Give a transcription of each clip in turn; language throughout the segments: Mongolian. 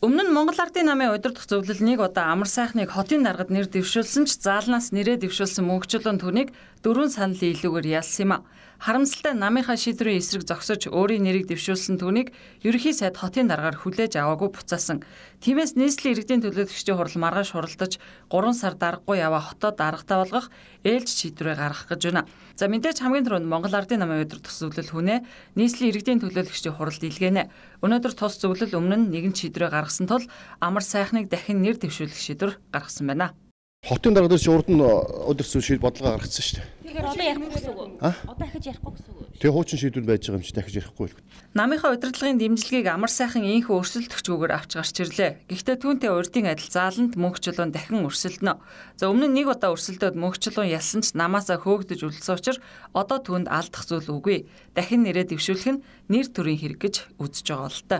Өмнө нь Монгол Ардын намын удирдах зөвлөл нэг удаа амар сайхныг хотын даргад нэр дэвшүүлсэн ч заалнаас нэрээ дэвшүүлсэн мөнгөчлөн түүнийг дөрвөн санал илүүгээр ялсан юм а. Харамсалтай намынхаа шийдвэрийн эсрэг зогсож өөрийн нэрийг дэвшүүлсэн түүнийг ерөнхий сайд хотын даргаар хүлээж аваагүй буцаасан. Тиймээс нийслэлийн иргэдийн төлөөлөгчдийн хурал маргааш хуралдаж 3 сар даргагүй яваа хотод даргатай болгох ээлж шийдвэрээ гаргах гэж байна. За мэдээж хамгийн түрүүнд Монгол Ардын намын удирдах зөвлөл хүнэ нийслэлийн иргэдийн төлөөлөгчдийн хуралд илгээнэ. Өнөөдөр тус зөвлөл өмнө нэгэн шийдвэрээ гаргах гаргасан тул амар сайхныг дахин нэр дэвшүүлэх шийдвэр гаргасан байна. Хотын дарга дээр урд нь өдөрсөн шийд бодлого гаргацсан шүү дээ. Тэгэхээр одоо ярихгүй гэсэн үг үү? Одоо дахиж ярихгүй гэсэн үг үү? Тэгээ хуучин шийдвэл байж байгаа юм чи дахиж ярихгүй л. Намынхаа удирдлагын дэмжлэгийг амар сайхан инх өрсөлдөгчгөөр авч гарч ирлээ. Гэхдээ түүнтэй урдын адил зааланд мөнхчлөн дахин өрсөлдөнө. За өмнө нь нэг удаа өрсөлдөөд мөнхчлөн ялсан ч намаасаа хөөгдөж үлдсэн учраас одоо түүнд алдах зүйл үгүй. Дахин нэрээ дэвшүүлэх нь нэр төрийн хэрэг гэж үзэж байгаа л та.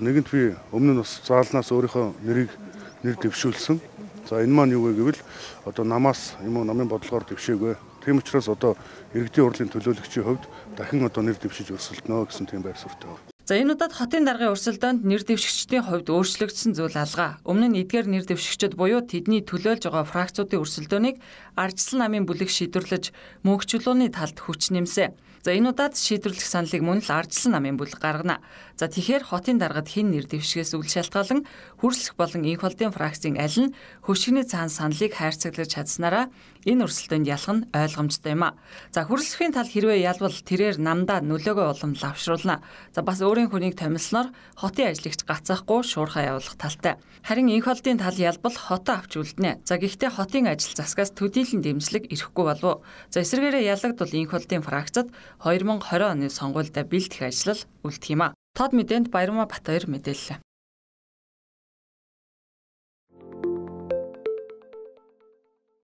Нэгэнт би өмнө нь бас заалнаас өөрийнхөө нэрийг нэр дэвшүүлсэн. За энэ маань юу вэ гэвэл одоо намаас юм уу намын бодлогоор дэвшээгүй. Тийм учраас одоо иргэдийн хурлын төлөөлөгчийн хувьд дахин одоо нэр дэвшиж өрсөлдөнө гэсэн тийм байр суурьтай байна. За энэ удаад хотын даргын өрсөлдөөнд нэр дэвшигчдийн хувьд өөрчлөгдсөн зүйл алгаа. Өмнө нь эдгээр нэр дэвшигчд буюу тэдний төлөөлж байгаа фракцуудын өрсөлдөөнийг ардчилсан намын бүлэг шийдвэрлэж мөнхчлөөний талд хүч нэмсэн. За энэ удаад шийдвэрлэх саналыг мөн л ардчилсан намын бүлэг гаргана. За тэгэхээр хотын даргад хэн нэр дэвшгээс үл шалтгаалan хүрслэх болон инх холдын фракцийн аль нь хөшигний цаан саналыг хайрцаглаж чадсанараа энэ өрсөлдөөнд ялах нь ойлгомжтой юм а. За хүрслэхийн тал хэрвээ ялвал тэрээр намдаа нөлөөгөө улам лавшруулна. За бас өөрийн хүнийг томилсноор хотын ажиллагч гацахгүй шуурхаа явуулах талтай. Харин энх холдын тал ялбал хотоо авч үлднэ. За гэхдээ хотын ажил засгаас төдийлөн дэмжлэг ирэхгүй болов. За эсвэргээрээ ялагдвал энх холдын фракцад 2020 оны сонгуультай бэлтгэх ажил үлдэх юм а. Тод мэдээнд Баярма Батбаяр мэдээллээ.